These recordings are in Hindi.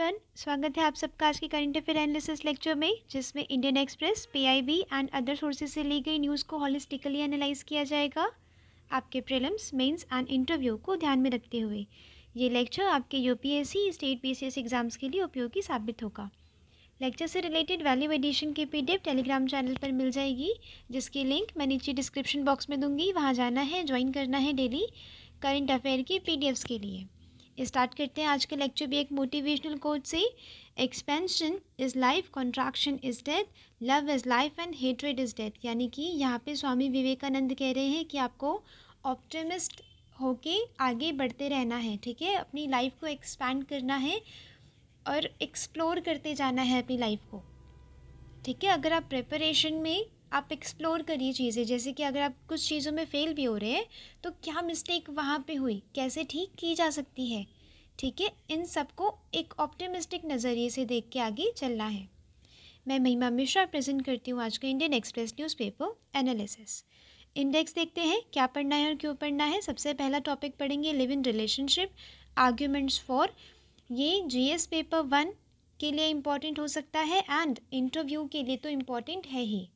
एवरीवन स्वागत है आप सबका आज के करंट अफेयर एनालिसिस लेक्चर में जिसमें Indian Express PIB and other sources से ली गई न्यूज़ को हॉलिस्टिकली एनालाइज किया जाएगा आपके प्रीलिम्स मेंस एंड इंटरव्यू को ध्यान में रखते हुए ये लेक्चर आपके यूपीएससी स्टेट पी एग्जाम्स के लिए उपयोगी साबित होगा लेक्चर से रिलेटेड वैल्यू एडिशन की पी टेलीग्राम चैनल पर मिल जाएगी जिसकी लिंक मैं नीचे डिस्क्रिप्शन बॉक्स में दूंगी वहाँ जाना है ज्वाइन करना है डेली करंट अफेयर की पी के लिए स्टार्ट करते हैं आज के लेक्चर भी एक मोटिवेशनल कोच से expansion is life contraction is death love is life and hatred is death यानी कि यहाँ पे स्वामी विवेकानंद कह रहे हैं कि आपको ऑप्टिमिस्ट होके आगे बढ़ते रहना है ठीक है अपनी लाइफ को एक्सपैंड करना है और एक्सप्लोर करते जाना है अपनी लाइफ को ठीक है अगर आप प्रिपरेशन में आप एक्सप्लोर करिए चीज़ें जैसे कि अगर आप कुछ चीज़ों में फ़ेल भी हो रहे हैं तो क्या मिस्टेक वहाँ पे हुई कैसे ठीक की जा सकती है ठीक है इन सबको एक ऑप्टिमिस्टिक नज़रिए से देख के आगे चलना है मैं महिमा मिश्रा प्रेजेंट करती हूँ आज का Indian Express newspaper analysis index देखते हैं क्या पढ़ना है और क्यों पढ़ना है सबसे पहला टॉपिक पढ़ेंगे live in relationship arguments for ये जी पेपर वन के लिए इम्पॉर्टेंट हो सकता है एंड इंटरव्यू के लिए तो इम्पॉर्टेंट है ही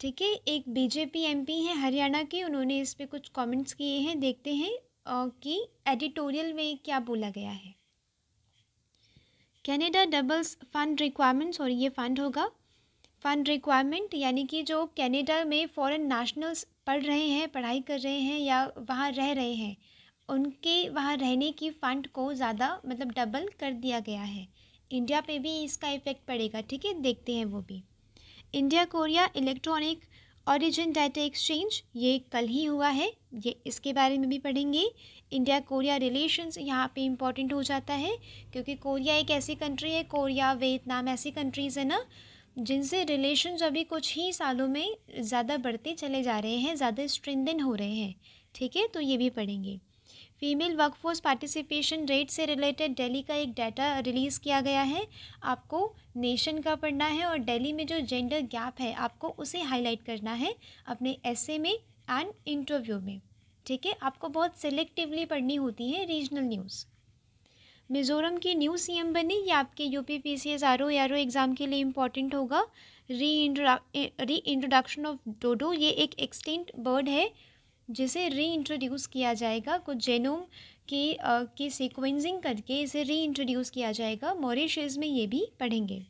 ठीक है एक बीजेपी एमपी हैं हरियाणा के उन्होंने इस पर कुछ कमेंट्स किए हैं देखते हैं कि एडिटोरियल में क्या बोला गया है कैनेडा डबल्स फंड रिक्वायरमेंट्स और ये फ़ंड होगा फ़ंड रिक्वायरमेंट यानी कि जो कनाडा में फॉरेन नेशनल्स पढ़ रहे हैं पढ़ाई कर रहे हैं या वहाँ रह रहे हैं उनके वहाँ रहने की फ़ंड को ज़्यादा मतलब डबल कर दिया गया है इंडिया पे भी इसका इफ़ेक्ट पड़ेगा ठीक है देखते हैं वो भी India Korea electronic origin data exchange ये कल ही हुआ है ये इसके बारे में भी पढ़ेंगे इंडिया कोरिया रिलेशंस यहाँ पे इम्पॉर्टेंट हो जाता है क्योंकि कोरिया एक ऐसी कंट्री है कोरिया वियतनाम ऐसी कंट्रीज़ है ना जिनसे रिलेशन अभी कुछ ही सालों में ज़्यादा बढ़ते चले जा रहे हैं ज़्यादा स्ट्रेंदन हो रहे हैं ठीक है तो ये भी पढ़ेंगे फीमेल वर्कफोर्स पार्टिसिपेशन रेट से रिलेटेड दिल्ली का एक डाटा रिलीज़ किया गया है आपको नेशन का पढ़ना है और दिल्ली में जो जेंडर गैप है आपको उसे हाईलाइट करना है अपने एसे में एंड इंटरव्यू में ठीक है आपको बहुत सेलेक्टिवली पढ़नी होती है रीजनल न्यूज़ मिज़ोरम की न्यू सीएम बनी ये आपके U P P C S R O R O exam के लिए इम्पॉर्टेंट होगा री इंट्रोडक्शन ऑफ डोडो ये एक एक्सटेंट बर्ड है जिसे रीइंट्रोड्यूस किया जाएगा कुछ जेनोम की आ, की सीक्वेंसिंग करके इसे रीइंट्रोड्यूस किया जाएगा मॉरिशस में ये भी पढ़ेंगे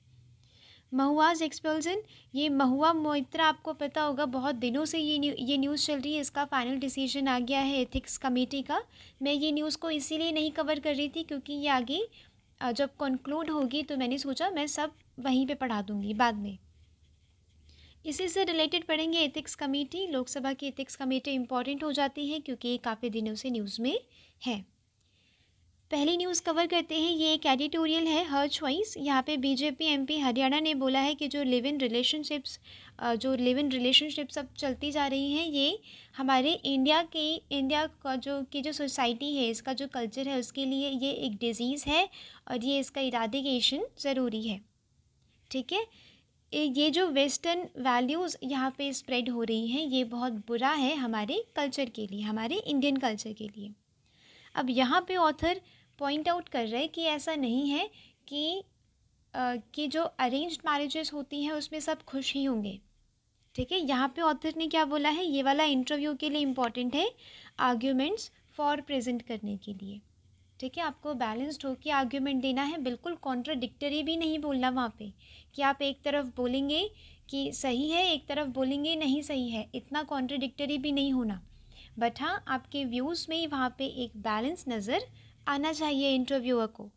महुआज एक्सपल्सन ये महुआ मोइत्रा आपको पता होगा बहुत दिनों से ये न्यू, ये न्यूज़ चल रही है इसका फाइनल डिसीजन आ गया है एथिक्स कमेटी का मैं ये न्यूज़ को इसीलिए नहीं कवर कर रही थी क्योंकि ये आगे जब कंक्लूड होगी तो मैंने सोचा मैं सब वहीं पे पढ़ा दूँगी बाद में इसी से रिलेटेड पढ़ेंगे एथिक्स कमेटी लोकसभा की एथिक्स कमेटी इंपॉर्टेंट हो जाती है क्योंकि काफ़ी दिनों से न्यूज़ में है पहली न्यूज़ कवर करते हैं ये एक एडिटोरियल है हर च्वाइस यहाँ पे बीजेपी एमपी हरियाणा ने बोला है कि जो लिव इन रिलेशनशिप्स जो लिव इन रिलेशनशिप्स अब चलती जा रही हैं ये हमारे इंडिया के इंडिया का जो की जो सोसाइटी है इसका जो कल्चर है उसके लिए ये एक डिज़ीज़ है और ये इसका इरादिकेशन ज़रूरी है ठीक है ये जो वेस्टर्न वैल्यूज़ यहाँ पे स्प्रेड हो रही हैं ये बहुत बुरा है हमारे कल्चर के लिए हमारे इंडियन कल्चर के लिए अब यहाँ पे ऑथर पॉइंट आउट कर रहे हैं कि ऐसा नहीं है कि आ, कि जो अरेंज्ड मैरिजेस होती हैं उसमें सब खुश ही होंगे ठीक है यहाँ पे ऑथर ने क्या बोला है ये वाला इंटरव्यू के लिए इम्पॉर्टेंट है आर्ग्यूमेंट्स फॉर प्रेजेंट करने के लिए ठीक है आपको बैलेंस्ड होकर आर्ग्यूमेंट देना है बिल्कुल कॉन्ट्राडिक्टरी भी नहीं बोलना वहाँ पे कि आप एक तरफ बोलेंगे कि सही है एक तरफ बोलेंगे नहीं सही है इतना कॉन्ट्राडिक्टरी भी नहीं होना बट हाँ आपके व्यूज़ में ही वहाँ पर एक बैलेंस नज़र आना चाहिए इंटरव्यूअर को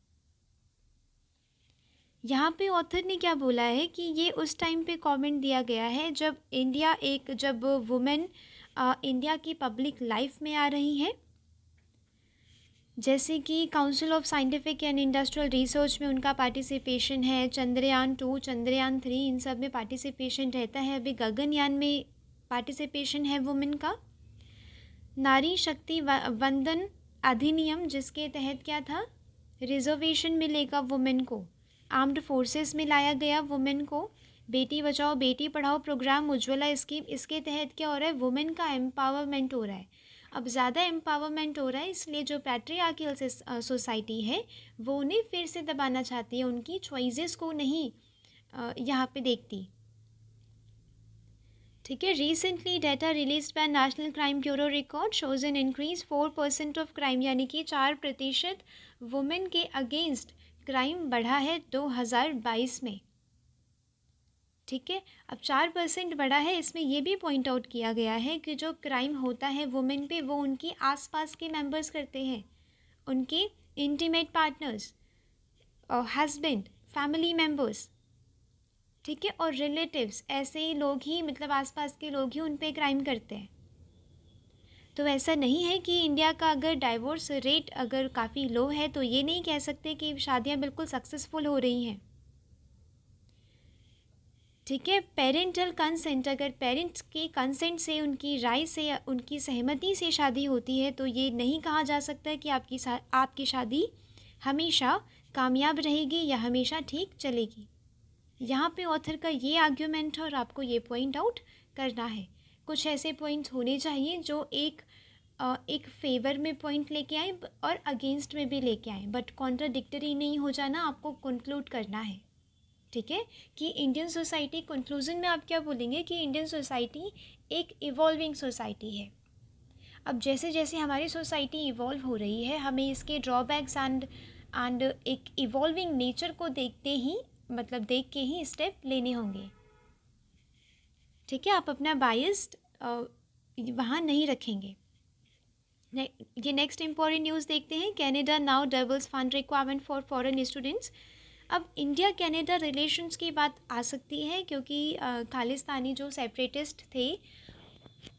यहाँ पे ऑथर ने क्या बोला है कि ये उस टाइम पे कमेंट दिया गया है जब इंडिया एक जब वुमेन इंडिया की पब्लिक लाइफ में आ रही है जैसे कि council of scientific and industrial research में उनका पार्टिसिपेशन है चंद्रयान टू चंद्रयान थ्री इन सब में पार्टिसिपेशन रहता है अभी गगनयान में पार्टिसिपेशन है वुमेन का नारी शक्ति वंदन अधिनियम जिसके तहत क्या था रिजर्वेशन मिलेगा वुमेन को आर्म्ड फोर्सेस में लाया गया वुमेन को बेटी बचाओ बेटी पढ़ाओ प्रोग्राम उज्ज्वला स्कीम इसके तहत क्या हो रहा है वुमेन का एम्पावरमेंट हो रहा है अब ज़्यादा एम्पावरमेंट हो रहा है इसलिए जो पैट्रियार्कियल सोसाइटी है वो उन्हें फिर से दबाना चाहती है उनकी चॉइसेस को नहीं यहाँ पे देखती ठीक है recently data release by national crime bureau record shows an increase four percent of crime यानी कि चार प्रतिशत वुमेन के अगेंस्ट क्राइम बढ़ा है बाईस में ठीक है अब चार परसेंट बढ़ा है इसमें यह भी पॉइंट आउट किया गया है कि जो क्राइम होता है वुमेन पे वो उनकी आसपास के मेंबर्स करते हैं उनके इंटीमेट पार्टनर्स और हस्बैंड फैमिली मेंबर्स ठीक है और रिलेटिव्स ऐसे ही लोग ही मतलब आसपास के लोग ही उन पर क्राइम करते हैं तो ऐसा नहीं है कि इंडिया का अगर डाइवोर्स रेट अगर काफ़ी लो है तो ये नहीं कह सकते कि शादियाँ बिल्कुल सक्सेसफुल हो रही हैं ठीक है पेरेंटल कंसेंट अगर पेरेंट्स के कंसेंट से उनकी राय से उनकी सहमति से शादी होती है तो ये नहीं कहा जा सकता कि आपकी आपकी शादी हमेशा कामयाब रहेगी या हमेशा ठीक चलेगी यहाँ पे ऑथर का ये आर्ग्यूमेंट है और आपको ये पॉइंट आउट करना है कुछ ऐसे पॉइंट्स होने चाहिए जो एक एक फेवर में पॉइंट लेके आए और अगेंस्ट में भी लेके आए बट कॉन्ट्राडिक्टरी नहीं हो जाना आपको कंक्लूड करना है ठीक है कि इंडियन सोसाइटी कंक्लूजन में आप क्या बोलेंगे कि इंडियन सोसाइटी एक इवॉल्विंग सोसाइटी है अब जैसे जैसे हमारी सोसाइटी इवॉल्व हो रही है हमें इसके ड्रॉबैक्स एंड एंड एक इवॉल्विंग नेचर को देखते ही मतलब देख के ही स्टेप लेने होंगे ठीक है आप अपना बायस्ड वहाँ नहीं रखेंगे ने, ये नेक्स्ट इम्पोर्टेंट न्यूज़ देखते हैं Canada now doubles fund requirement for foreign students अब इंडिया कैनेडा रिलेशंस की बात आ सकती है क्योंकि खालिस्तानी जो सेपरेटिस्ट थे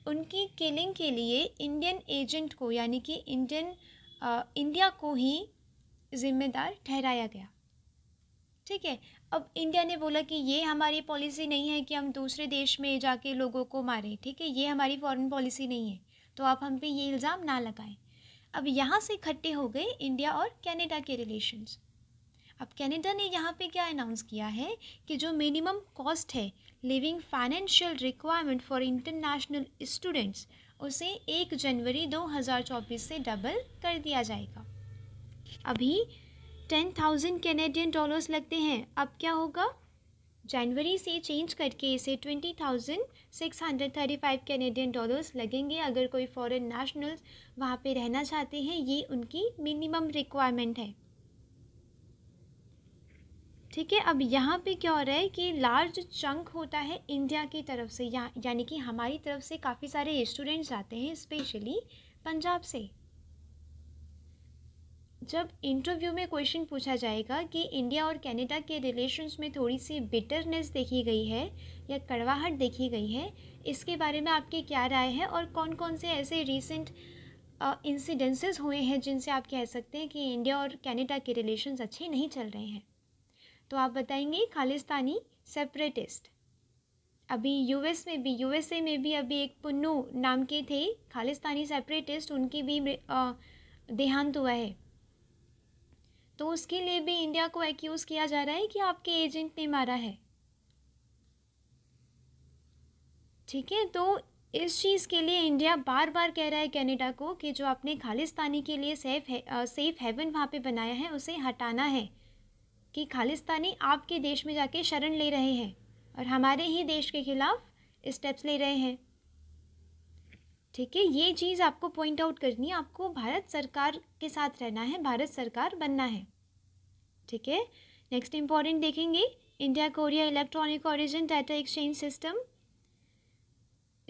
उनकी किलिंग के लिए इंडियन एजेंट को यानी कि इंडियन इंडिया को ही जिम्मेदार ठहराया गया ठीक है अब इंडिया ने बोला कि ये हमारी पॉलिसी नहीं है कि हम दूसरे देश में जाके लोगों को मारें ठीक है ये हमारी फॉरेन पॉलिसी नहीं है तो आप हम पे ये इल्ज़ाम ना लगाएं अब यहाँ से इकट्ठे हो गए इंडिया और कनाडा के रिलेशंस अब कैनेडा ने यहाँ पे क्या अनाउंस किया है कि जो मिनिमम कॉस्ट है living financial requirement for international students उसे एक जनवरी 2024 से डबल कर दिया जाएगा अभी टेन थाउजेंड कैनेडियन डॉलर्स लगते हैं अब क्या होगा जनवरी से चेंज करके इसे twenty thousand six hundred thirty five Canadian dollars लगेंगे अगर कोई फॉरेन नेशनल्स वहाँ पे रहना चाहते हैं ये उनकी मिनिमम रिक्वायरमेंट है ठीक है अब यहाँ पे क्या हो रहा है कि लार्ज चंक होता है इंडिया की तरफ से या यानी कि हमारी तरफ से काफ़ी सारे स्टूडेंट्स आते हैं स्पेशली पंजाब से जब इंटरव्यू में क्वेश्चन पूछा जाएगा कि इंडिया और कनाडा के रिलेशंस में थोड़ी सी बिटरनेस देखी गई है या कड़वाहट देखी गई है इसके बारे में आपकी क्या राय है और कौन कौन से ऐसे रिसेंट इंसिडेंसेस हुए हैं जिनसे आप कह सकते हैं कि इंडिया और कनाडा के रिलेशंस अच्छे नहीं चल रहे हैं तो आप बताएंगे खालिस्तानी सेपरेटिस्ट अभी यूएस में भी यूएसए में भी अभी एक पुन्नू नाम के थे खालिस्तानी सेपरेटिस्ट उनकी भी देहांत हुआ है तो उसके लिए भी इंडिया को एक्यूज़ किया जा रहा है कि आपके एजेंट ने मारा है ठीक है तो इस चीज़ के लिए इंडिया बार बार कह रहा है कनाडा को कि जो आपने खालिस्तानी के लिए सेफ है सेफ हेवन वहाँ पे बनाया है उसे हटाना है कि खालिस्तानी आपके देश में जाके शरण ले रहे हैं और हमारे ही देश के ख़िलाफ़ स्टेप्स ले रहे हैं ठीक है ये चीज़ आपको पॉइंट आउट करनी है आपको भारत सरकार के साथ रहना है भारत सरकार बनना है ठीक है नेक्स्ट इम्पॉर्टेंट देखेंगे India Korea electronic origin data exchange system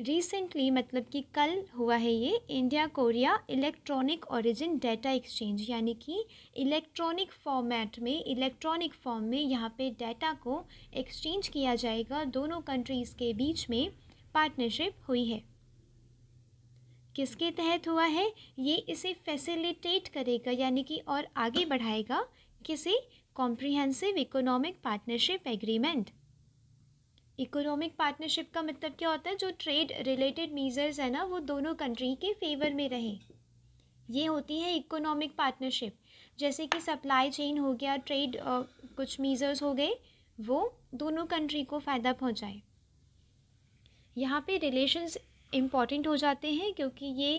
recently मतलब कि कल हुआ है ये India Korea electronic origin data exchange यानी कि इलेक्ट्रॉनिक फॉर्मेट में इलेक्ट्रॉनिक फॉर्म में यहाँ पे डेटा को एक्सचेंज किया जाएगा दोनों कंट्रीज़ के बीच में पार्टनरशिप हुई है किसके तहत हुआ है ये इसे फैसिलिटेट करेगा यानी कि और आगे बढ़ाएगा किसे comprehensive economic partnership agreement economic partnership का मतलब क्या होता है जो ट्रेड रिलेटेड मीजर्स है ना वो दोनों कंट्री के फेवर में रहें ये होती है इकोनॉमिक पार्टनरशिप जैसे कि सप्लाई चेन हो गया ट्रेड कुछ मीजर्स हो गए वो दोनों कंट्री को फ़ायदा पहुंचाए यहाँ पे रिलेशंस इम्पॉर्टेंट हो जाते हैं क्योंकि ये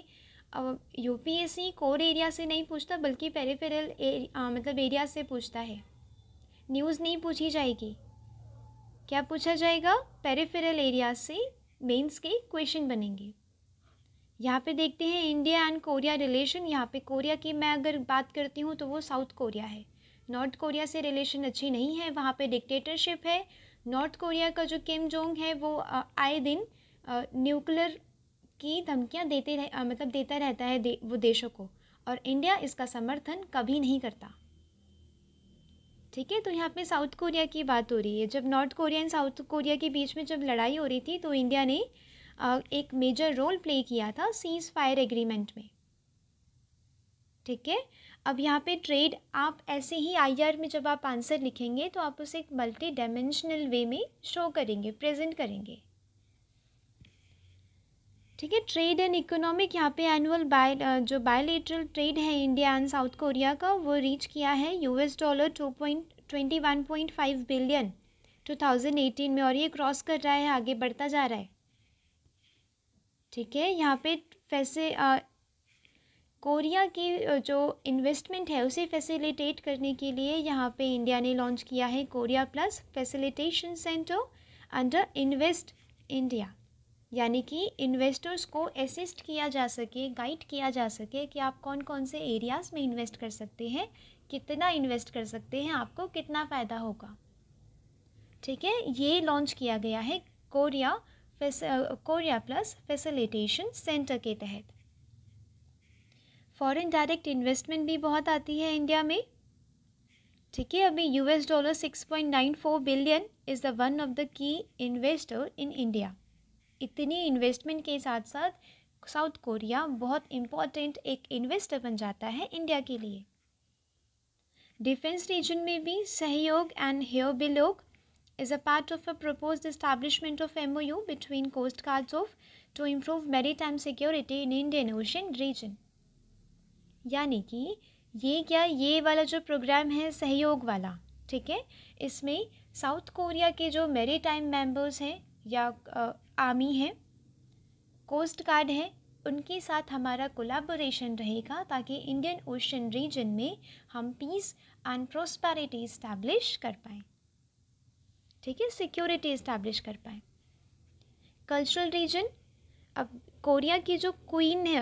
यूपीएससी कोर एरिया से नहीं पूछता बल्कि पेरीफेरल एरिया मतलब एरिया से पूछता है न्यूज़ नहीं पूछी जाएगी क्या पूछा जाएगा पेरिफेरल एरिया से मेंस के क्वेश्चन बनेंगे यहाँ पे देखते हैं इंडिया एंड कोरिया रिलेशन यहाँ पे कोरिया की मैं अगर बात करती हूँ तो वो साउथ कोरिया है नॉर्थ कोरिया से रिलेशन अच्छी नहीं है वहाँ पे डिक्टेटरशिप है नॉर्थ कोरिया का जो किम जोंग है वो आए दिन न्यूक्लियर की धमकियाँ देते रह मतलब देता रहता है दे, वो देशों को और इंडिया इसका समर्थन कभी नहीं करता ठीक है तो यहाँ पे साउथ कोरिया की बात हो रही है जब North Korea and South Korea के बीच में जब लड़ाई हो रही थी तो इंडिया ने एक मेजर रोल प्ले किया था सीज फायर एग्रीमेंट में ठीक है अब यहाँ पे ट्रेड आप ऐसे ही आईआर में जब आप आंसर लिखेंगे तो आप उसे एक मल्टी डायमेंशनल वे में शो करेंगे प्रेजेंट करेंगे ठीक है ट्रेड एंड इकोनॉमिक यहाँ पे एनुअल बाय जो बायोलेटरल ट्रेड है इंडिया एंड साउथ कोरिया का वो रीच किया है US dollar two point twenty one point five billion two thousand eighteen में और ये क्रॉस कर रहा है आगे बढ़ता जा रहा है ठीक है यहाँ पे फैसे कोरिया की जो इन्वेस्टमेंट है उसे फैसिलिटेट करने के लिए यहाँ पे इंडिया ने लॉन्च किया है Korea plus facilitation centre under invest India यानी कि इन्वेस्टर्स को असिस्ट किया जा सके गाइड किया जा सके कि आप कौन कौन से एरियाज़ में इन्वेस्ट कर सकते हैं कितना इन्वेस्ट कर सकते हैं आपको कितना फ़ायदा होगा ठीक है ये लॉन्च किया गया है Korea Korea plus facilitation centre के तहत फॉरेन डायरेक्ट इन्वेस्टमेंट भी बहुत आती है इंडिया में ठीक है अभी US dollar six point nine four billion is the one of the key investor in India इतनी इन्वेस्टमेंट के साथ साथ साउथ कोरिया बहुत इम्पॉर्टेंट एक इन्वेस्टर बन जाता है इंडिया के लिए डिफेंस रीजन में भी सहयोग and a part of a propose establishment of M O U between coast guards of to improve maritime security in Indian Ocean region यानी कि ये क्या ये वाला जो प्रोग्राम है सहयोग वाला ठीक है इसमें साउथ कोरिया के जो मेरी टाइम मेम्बर्स हैं या आर्मी है कोस्ट गार्ड है उनके साथ हमारा कोलाबोरेशन रहेगा ताकि इंडियन ओशन रीजन में हम पीस एंड प्रोस्पैरिटी इस्टेब्लिश कर पाए ठीक है सिक्योरिटी इस्टेब्लिश कर पाए कल्चरल रीजन अब कोरिया की जो क्वीन है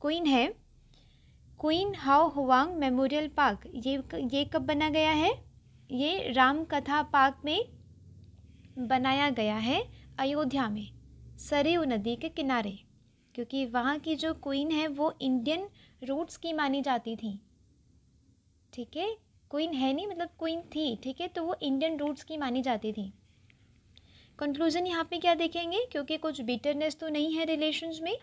क्वीन है क्वीन हाओ हुआंग मेमोरियल पार्क ये ये कब बना गया है ये राम कथा पार्क में बनाया गया है अयोध्या में सरयू नदी के किनारे क्योंकि वहाँ की जो क्वीन है वो इंडियन रूट्स की मानी जाती थी ठीक है क्वीन है नहीं मतलब क्वीन थी ठीक है तो वो इंडियन रूट्स की मानी जाती थी कंक्लूज़न यहाँ पे क्या देखेंगे क्योंकि कुछ बिटरनेस तो नहीं है रिलेशंस में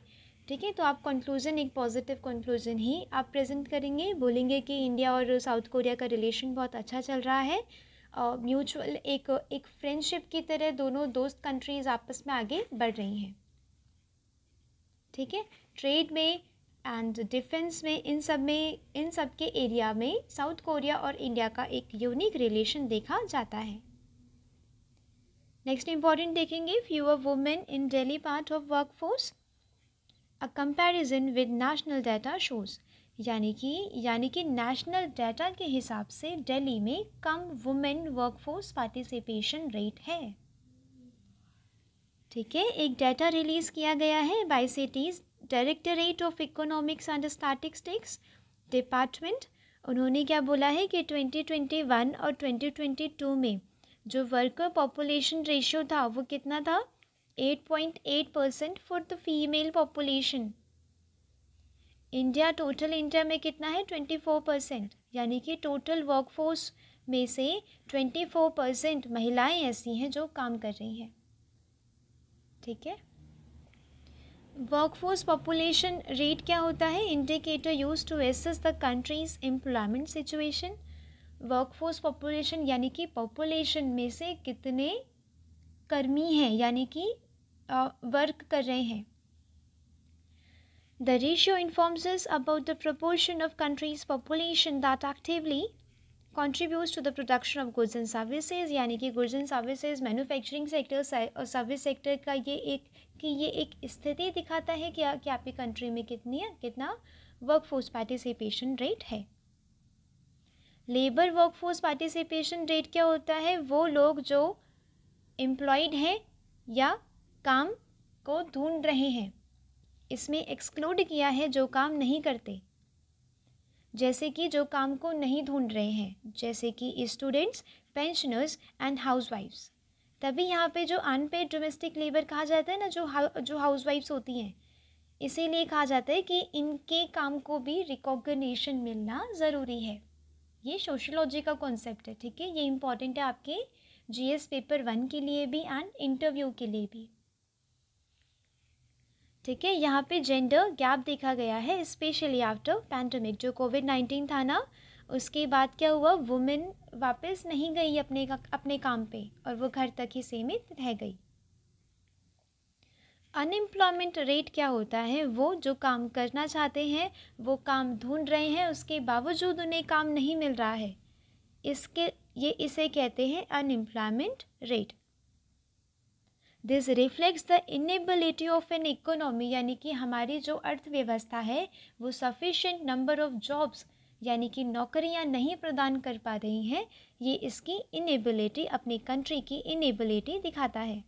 ठीक है तो आप कंक्लूज़न एक पॉजिटिव कंक्लूज़न ही आप प्रेजेंट करेंगे बोलेंगे कि इंडिया और साउथ कोरिया का रिलेशन बहुत अच्छा चल रहा है म्यूचुअल एक एक फ्रेंडशिप की तरह दोनों दोस्त कंट्रीज़ आपस में आगे बढ़ रही हैं ठीक है ट्रेड में एंड डिफेंस में इन सब में इन सब के एरिया में साउथ कोरिया और इंडिया का एक यूनिक रिलेशन देखा जाता है नेक्स्ट इंपॉर्टेंट देखेंगे fewer women in Delhi part of work force a comparison with national data shows यानी कि यानी कि नेशनल डाटा के हिसाब से दिल्ली में कम वुमेन वर्कफोर्स पार्टिसिपेशन रेट है ठीक है एक डाटा रिलीज़ किया गया है by cities directorate of economics and statistics department उन्होंने क्या बोला है कि 2021 और 2022 में जो वर्कर पॉपुलेशन रेशियो था वो कितना था 8.8 percent for the female population India total India में कितना है ट्वेंटी फोर परसेंट यानी कि टोटल वर्कफोर्स में से ट्वेंटी फोर परसेंट महिलाएँ ऐसी हैं जो काम कर रही हैं ठीक है वर्कफोर्स पॉपुलेशन रेट क्या होता है indicator use to assess the country's employment situation workforce population यानी कि पॉपुलेशन में से कितने कर्मी हैं यानी कि वर्क कर रहे हैं The ratio informs us about the proportion of country's population that actively contributes to the production of goods and services यानी कि goods and services manufacturing sector और service sector का ये एक कि ये एक स्थिति दिखाता है कि, कि आपकी कंट्री में कितनी कितना वर्कफोर्स पार्टिसिपेशन रेट है लेबर वर्कफोर्स पार्टिसिपेशन रेट क्या होता है वो लोग जो एम्प्लॉयड हैं या काम को ढूंढ रहे हैं इसमें एक्सक्लूड किया है जो काम नहीं करते जैसे कि जो काम को नहीं ढूंढ रहे हैं जैसे कि स्टूडेंट्स पेंशनर्स एंड हाउसवाइफ्स तभी यहाँ पे जो अनपेड डोमेस्टिक लेबर कहा जाता है ना जो हा, जो हाउसवाइफ्स होती हैं इसीलिए कहा जाता है कि इनके काम को भी रिकॉग्निशन मिलना ज़रूरी है ये सोशोलॉजी का कॉन्सेप्ट है ठीक है ये इंपॉर्टेंट है आपके जीएस पेपर वन के लिए भी एंड इंटरव्यू के लिए भी ठीक है यहाँ पे जेंडर गैप देखा गया है स्पेशली आफ्टर पैंडमिक जो कोविड नाइन्टीन था ना उसके बाद क्या हुआ वुमेन वापस नहीं गई अपने अपने काम पे और वो घर तक ही सीमित रह गई अनएम्प्लॉयमेंट रेट क्या होता है वो जो काम करना चाहते हैं वो काम ढूंढ रहे हैं उसके बावजूद उन्हें काम नहीं मिल रहा है इसके ये इसे कहते हैं unemployment rate this reflects the inability of an economy यानी कि हमारी जो अर्थव्यवस्था है वो सफिशेंट नंबर ऑफ जॉब्स यानी कि नौकरियां नहीं प्रदान कर पा रही हैं ये इसकी इनेबिलिटी अपनी कंट्री की इनेबिलिटी दिखाता है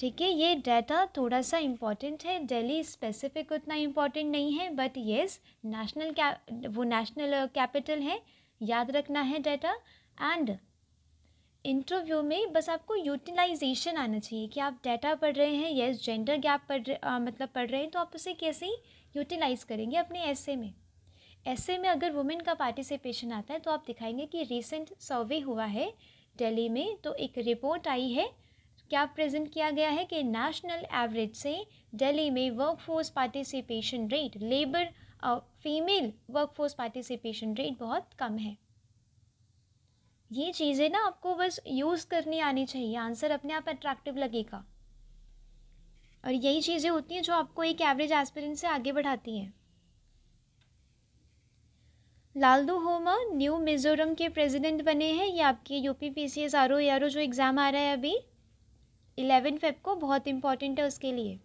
ठीक है ये डाटा थोड़ा सा इम्पॉर्टेंट है दिल्ली स्पेसिफिक उतना इम्पॉर्टेंट नहीं है बट येस नेशनल वो नेशनल कैपिटल है याद रखना है डाटा एंड इंटरव्यू में बस आपको यूटिलाइजेशन आना चाहिए कि आप डाटा पढ़ रहे हैं यस जेंडर गैप पढ़ रहे आ, मतलब पढ़ रहे हैं तो आप उसे कैसे यूटिलाइज करेंगे अपने ऐसे में ऐसे में अगर वुमेन का पार्टिसिपेशन आता है तो आप दिखाएंगे कि रिसेंट सर्वे हुआ है दिल्ली में तो एक रिपोर्ट आई है क्या प्रेजेंट किया गया है कि नेशनल एवरेज से दिल्ली में workforce participation rate labour female workforce participation rate बहुत कम है ये चीज़ें ना आपको बस यूज़ करनी आनी चाहिए आंसर अपने आप अट्रैक्टिव लगेगा और यही चीज़ें होती हैं जो आपको एक एवरेज एस्पिरेंट से आगे बढ़ाती हैं लालदू होमा न्यू मिज़ोरम के प्रेसिडेंट बने हैं ये आपके UP P C S R O R O जो एग्ज़ाम आ रहा है अभी इलेवन फेब को बहुत इम्पॉर्टेंट है उसके लिए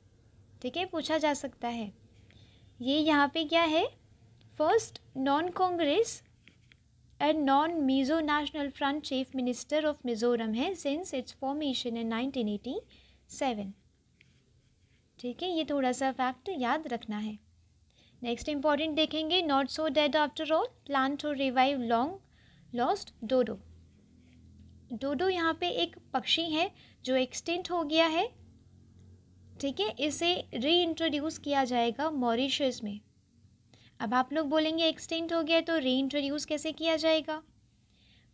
ठीक है पूछा जा सकता है ये यहाँ पे क्या है first non Congress and non Mizo National Front chief minister of Mizoram है since its formation in nineteen eighty seven ठीक है ये थोड़ा सा फैक्ट याद रखना है नेक्स्ट इम्पॉर्टेंट देखेंगे not so dead after all plan to revive long lost dodo dodo यहाँ पे एक पक्षी है जो एक्सटेंट हो गया है ठीक है इसे री इंट्रोड्यूस किया जाएगा मॉरिशस में अब आप लोग बोलेंगे एक्सटेंट हो गया तो री इंट्रोड्यूस कैसे किया जाएगा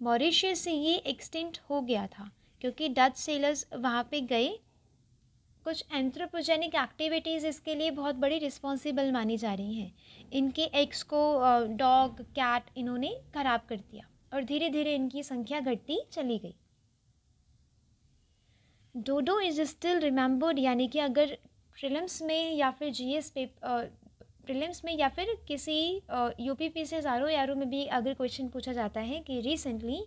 मॉरिशियस से ये एक्सटेंट हो गया था क्योंकि डच सेलर्स वहाँ पे गए कुछ एंथ्रोपोजेनिक एक्टिविटीज़ इसके लिए बहुत बड़ी रिस्पॉन्सिबल मानी जा रही हैं इनके एग्स को डॉग कैट इन्होंने खराब कर दिया और धीरे धीरे इनकी संख्या घटती चली गई डोडो इज स्टिल रिमेम्बर्ड यानी कि अगर प्रिलिम्स में या फिर जीएस पेप प्रीलिम्स में या फिर किसी यू पी पी से आर ओ में भी अगर क्वेश्चन पूछा जाता है कि रिसेंटली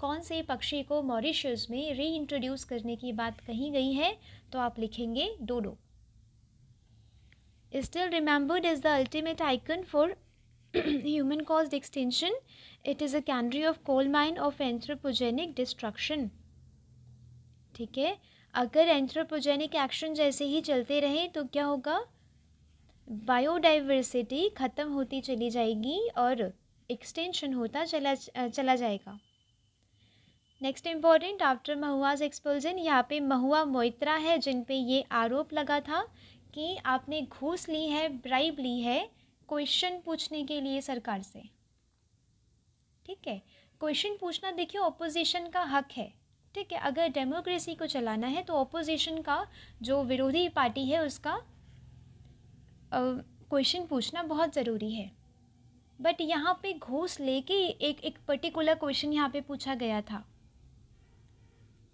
कौन से पक्षी को मॉरिशस में री इंट्रोड्यूस करने की बात कही गई है तो आप लिखेंगे dodo still remembered is the ultimate icon for human caused extinction it is a canary of coal mine of anthropogenic destruction ठीक है अगर एंथ्रोपोजेनिक एक्शन जैसे ही चलते रहे तो क्या होगा बायोडाइवर्सिटी ख़त्म होती चली जाएगी और एक्सटेंशन होता चला चला जाएगा next important after Mahua's expulsion यहाँ पे महुआ मोइत्रा है जिन पे ये आरोप लगा था कि आपने घूस ली है ब्राइब ली है क्वेश्चन पूछने के लिए सरकार से ठीक है क्वेश्चन पूछना देखिए ओपोजिशन का हक है ठीक है अगर डेमोक्रेसी को चलाना है तो ओपोजिशन का जो विरोधी पार्टी है उसका क्वेश्चन पूछना बहुत ज़रूरी है बट यहाँ पे घूस लेके एक एक पर्टिकुलर क्वेश्चन यहाँ पे पूछा गया था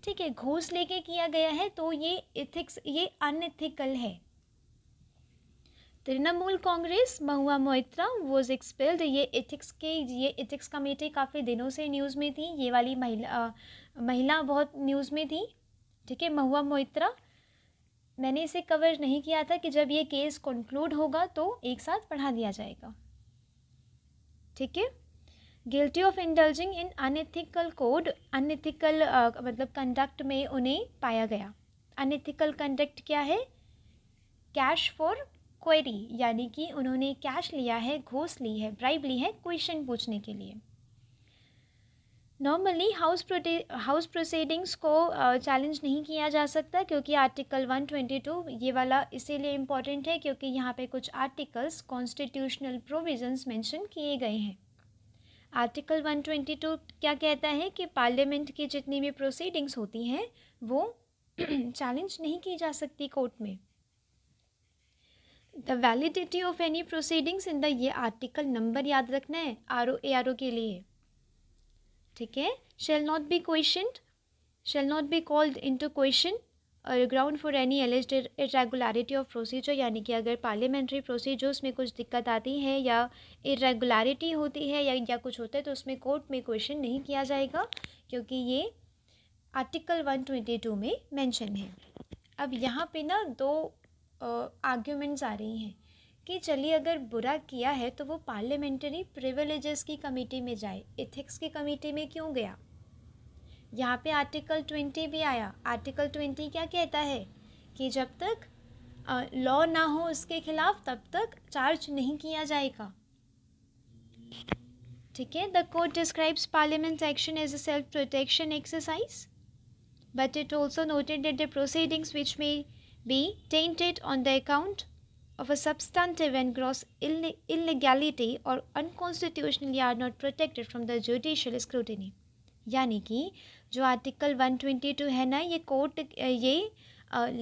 ठीक है घूस लेके किया गया है तो ये इथिक्स ये अनइथिकल है तृणमूल कांग्रेस महुआ मोहित्रा वॉज एक्सपेल्ड ये इथिक्स के ये इथिक्स कमेटी काफ़ी दिनों से न्यूज़ में थी ये वाली महिला आ, महिला बहुत न्यूज़ में थी ठीक है महुआ मोहित्रा मैंने इसे कवर नहीं किया था कि जब ये केस कंक्लूड होगा तो एक साथ पढ़ा दिया जाएगा ठीक है guilty of indulging in unethical code unethical मतलब कंडक्ट में उन्हें पाया गया अनएथिकल कंडक्ट क्या है कैश फॉर क्वेरी यानी कि उन्होंने कैश लिया है घोस ली है ब्राइब ली है क्वेश्चन पूछने के लिए नॉर्मली हाउस हाउस प्रोसीडिंग्स को चैलेंज uh, नहीं किया जा सकता क्योंकि आर्टिकल वन ट्वेंटी टू ये वाला इसीलिए इम्पॉर्टेंट है क्योंकि यहाँ पे कुछ आर्टिकल्स कॉन्स्टिट्यूशनल प्रोविजंस मेंशन किए गए हैं आर्टिकल वन ट्वेंटी टू क्या कहता है कि पार्लियामेंट की जितनी भी प्रोसीडिंग्स होती हैं वो चैलेंज नहीं की जा सकती कोर्ट में the validity of any proceedings in the ये आर्टिकल नंबर याद रखना है R O A R O के लिए ठीक है shall not be questioned shall not be called into question और ground for any alleged irregularity of procedure यानी कि अगर पार्लियामेंट्री प्रोसीजर्स में कुछ दिक्कत आती है या इरेगुलरिटी होती है या या कुछ होता है तो उसमें कोर्ट में क्वेश्चन नहीं किया जाएगा क्योंकि ये आर्टिकल 122 में मेंशन है अब यहाँ पे ना दो आर्ग्यूमेंट्स आ रही हैं कि चलिए अगर बुरा किया है तो वो पार्लियामेंट्री प्रिवलेजेस की कमेटी में जाए इथिक्स की कमेटी में क्यों गया यहाँ पे आर्टिकल ट्वेंटी भी आया आर्टिकल ट्वेंटी क्या कहता है कि जब तक लॉ ना हो उसके खिलाफ तब तक चार्ज नहीं किया जाएगा ठीक है the court describes parliament action as a self protection exercise but it also noted the proceedings which may be tainted on the account of a substantive and gross illegality or unconstitutionally are not protected from the judicial scrutiny यानी कि जो आर्टिकल 122 है ना ये कोर्ट ये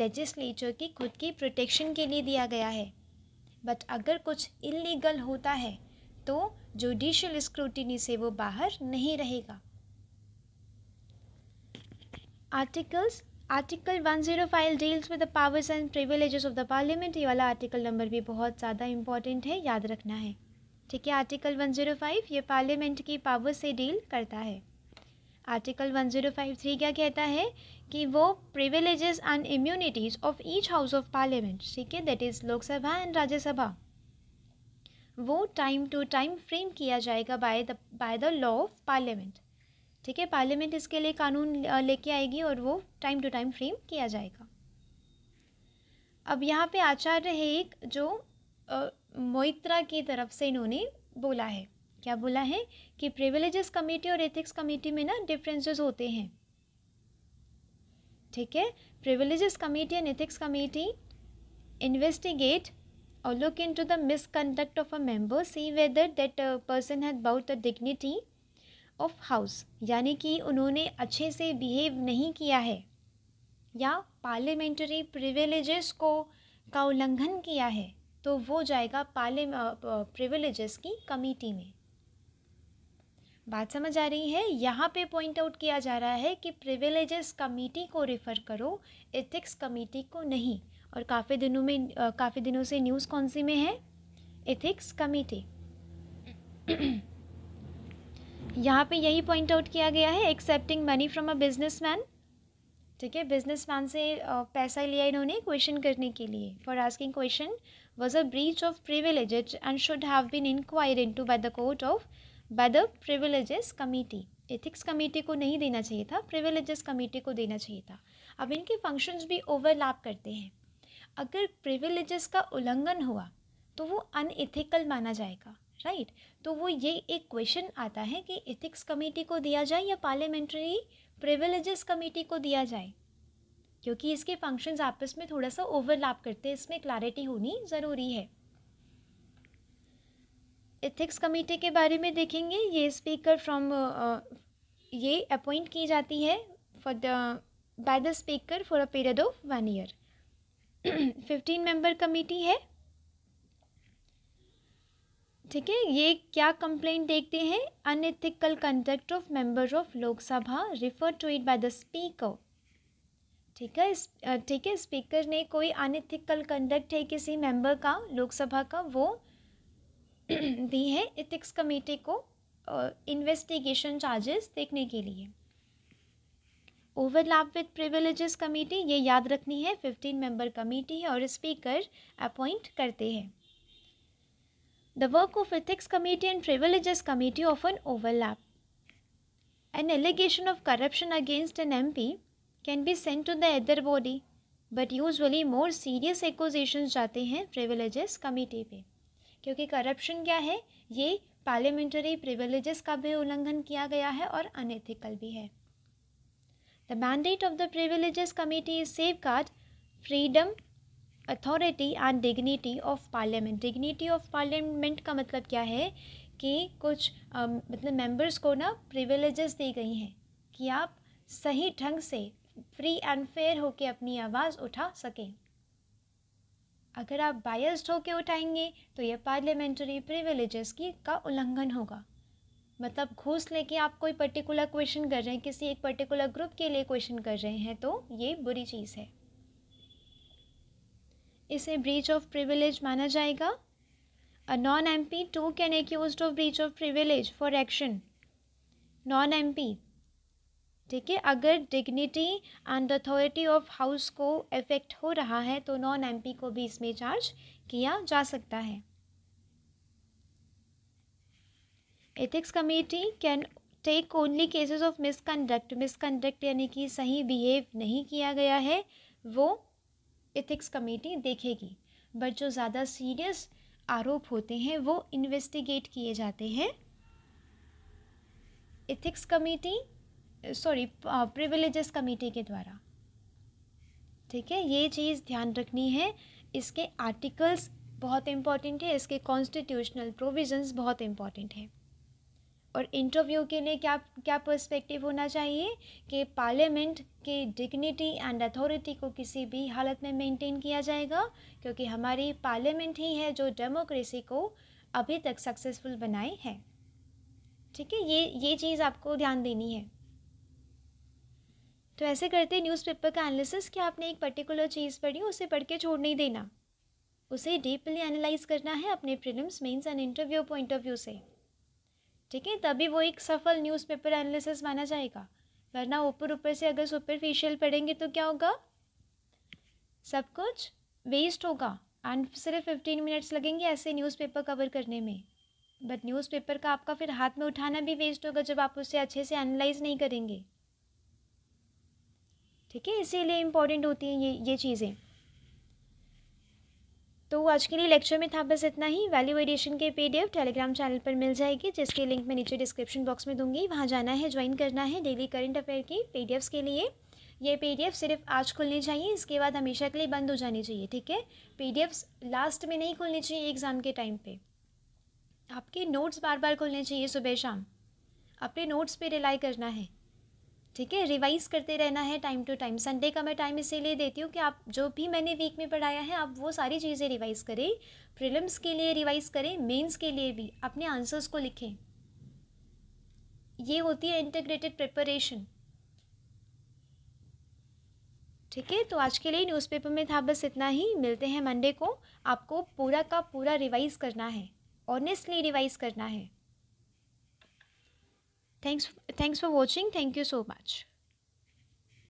लेजिस्लेचर की खुद की प्रोटेक्शन के लिए दिया गया है बट अगर कुछ इलीगल होता है तो जुडिशल स्क्रूटिनी से वो बाहर नहीं रहेगा articles article 105 deals with the powers and privileges of the parliament ये वाला आर्टिकल नंबर भी बहुत ज़्यादा इंपॉर्टेंट है याद रखना है ठीक है आर्टिकल 105 ये पार्लियामेंट की पावर से डील करता है आर्टिकल 1053 क्या कहता है कि वो privileges and immunities of each house of parliament ठीक है that is Lok Sabha and Rajya Sabha वो टाइम टू टाइम फ्रेम किया जाएगा by the by the law of parliament ठीक है पार्लियामेंट इसके लिए कानून लेके आएगी और वो टाइम टू टाइम फ्रेम किया जाएगा अब यहाँ पे आचार्य है एक जो मोइत्रा की तरफ से इन्होंने बोला है क्या बोला है कि प्रिविलेजेस कमेटी और एथिक्स कमेटी में ना डिफ्रेंसेस होते हैं ठीक है privileges committee and ethics committee investigate और look into the misconduct of a member see whether that person had brought the dignity of house यानी कि उन्होंने अच्छे से बिहेव नहीं किया है या पार्लियामेंट्री प्रिविलेजेस को का उल्लंघन किया है तो वो जाएगा पार्ले प्रिविलेजेस की कमेटी में बात समझ आ रही है यहाँ पे पॉइंट आउट किया जा रहा है कि प्रिविलेजेस कमेटी को रेफ़र करो एथिक्स कमेटी को नहीं और काफ़ी दिनों में काफ़ी दिनों से न्यूज़ कौन सी में है एथिक्स कमेटी यहाँ पे यही पॉइंट आउट किया गया है accepting money from a businessman ठीक है बिजनेसमैन से पैसा लिया इन्होंने क्वेश्चन करने के लिए for asking question was a breach of privilege and should have been in to by the court of by the privilege committee ethics committee को नहीं देना चाहिए था प्रिविलेज कमेटी को देना चाहिए था अब इनके फंक्शंस भी ओवरलैप करते हैं अगर प्रिविलेज का उल्लंघन हुआ तो वो अनएथिकल माना जाएगा राइट right? तो वो ये एक क्वेश्चन आता है कि इथिक्स कमेटी को दिया जाए या पार्लियामेंट्री प्रिविलेजेस कमेटी को दिया जाए क्योंकि इसके फंक्शंस आपस में थोड़ा सा ओवरलैप करते हैं इसमें क्लैरिटी होनी ज़रूरी है एथिक्स कमेटी के बारे में देखेंगे ये स्पीकर फ्रॉम ये अपॉइंट की जाती है for the by the speaker for a period of one year fifteen member committee है ठीक है ये क्या कंप्लेंट देखते हैं unethical conduct of member of Lok Sabha refer to it by the speaker ठीक है ठीक है स्पीकर ने कोई अनएथिकल कंडक्ट है किसी मेंबर का लोकसभा का वो दी है इथिक्स कमेटी को इन्वेस्टिगेशन uh, चार्जेस देखने के लिए ओवरलैप विद प्रिविलेजेस कमेटी ये याद रखनी है फिफ्टीन मेंबर कमेटी है और स्पीकर अपॉइंट करते हैं The work of Ethics Committee and Privileges Committee often overlap. An allegation of corruption against an MP can be sent to the other body, but usually more serious accusations jaate hain privileges committee pe kyunki corruption kya hai ye parliamentary privileges का भी उल्लंघन किया गया है और unethical भी है The mandate of the privileges committee is safeguard freedom authority and dignity of parliament dignity of parliament का मतलब क्या है कि कुछ मतलब मेंबर्स को ना प्रिविलेजेस दी गई हैं कि आप सही ढंग से फ्री एंड फेयर होकर अपनी आवाज़ उठा सकें अगर आप बायस्ड होकर उठाएंगे तो यह पार्लियामेंट्री प्रिविलेजेस की का उल्लंघन होगा मतलब घूस लेके आप कोई पर्टिकुलर क्वेश्चन कर रहे हैं किसी एक पर्टिकुलर ग्रुप के लिए क्वेश्चन कर रहे हैं तो ये बुरी चीज़ है इसे ब्रीच ऑफ प्रिविलेज माना जाएगा a non M P too can accuse of breach of privilege for action non M P ठीक है अगर dignity and authority of house को इफेक्ट हो रहा है तो नॉन एमपी को भी इसमें चार्ज किया जा सकता है ethics committee can take only cases of misconduct misconduct यानी कि सही बिहेव नहीं किया गया है वो एथिक्स कमेटी देखेगी बट जो ज़्यादा सीरियस आरोप होते हैं वो इन्वेस्टिगेट किए जाते हैं ethics committee sorry privileges committee के द्वारा ठीक है ये चीज़ ध्यान रखनी है इसके आर्टिकल्स बहुत इम्पॉर्टेंट है इसके कॉन्स्टिट्यूशनल प्रोविजंस बहुत इम्पॉर्टेंट है और इंटरव्यू के लिए क्या क्या पर्सपेक्टिव होना चाहिए कि पार्लियामेंट की डिग्निटी एंड अथॉरिटी को किसी भी हालत में मेंटेन किया जाएगा क्योंकि हमारी पार्लियामेंट ही है जो डेमोक्रेसी को अभी तक सक्सेसफुल बनाए है ठीक है ये ये चीज़ आपको ध्यान देनी है तो ऐसे करते न्यूज़पेपर का एनालिसिस कि आपने एक पर्टिकुलर चीज़ पढ़ी उसे पढ़ के छोड़ नहीं देना उसे डीपली एनालाइज करना है अपने फिल्म mains and interview point of view से ठीक है तभी वो एक सफल न्यूज़पेपर एनालिसिस माना जाएगा वरना ऊपर ऊपर से अगर सुपरफिशियल पढ़ेंगे तो क्या होगा सब कुछ वेस्ट होगा एंड सिर्फ फिफ्टीन मिनट्स लगेंगे ऐसे न्यूज़पेपर कवर करने में बट न्यूज़पेपर का आपका फिर हाथ में उठाना भी वेस्ट होगा जब आप उसे अच्छे से एनालाइज नहीं करेंगे ठीक है इसीलिए इम्पॉर्टेंट होती हैं ये ये चीज़ें तो आज के लिए लेक्चर में था बस इतना ही वैल्यू एडिशन के पीडीएफ टेलीग्राम चैनल पर मिल जाएगी जिसके लिंक मैं नीचे डिस्क्रिप्शन बॉक्स में दूंगी वहाँ जाना है ज्वाइन करना है डेली करंट अफेयर की पीडीएफ्स के लिए ये पीडीएफ सिर्फ आज खुलनी चाहिए इसके बाद हमेशा के लिए बंद हो जानी चाहिए ठीक है पी लास्ट में नहीं खुलनी चाहिए एग्ज़ाम के टाइम पर आपके नोट्स बार बार खुलने चाहिए सुबह शाम अपने नोट्स पर रिलाई करना है ठीक है रिवाइज़ करते रहना है टाइम टू टाइम संडे का मैं टाइम इसीलिए देती हूँ कि आप जो भी मैंने वीक में पढ़ाया है आप वो सारी चीज़ें रिवाइज़ करें प्रिलिम्स के लिए रिवाइज़ करें मेंस के लिए भी अपने आंसर्स को लिखें ये होती है इंटीग्रेटेड प्रिपरेशन ठीक है तो आज के लिए न्यूज़पेपर में था बस इतना ही मिलते हैं मंडे को आपको पूरा का पूरा रिवाइज़ करना है ऑनेस्टली रिवाइज़ करना है Thanks, thanks for watching. Thank you so much.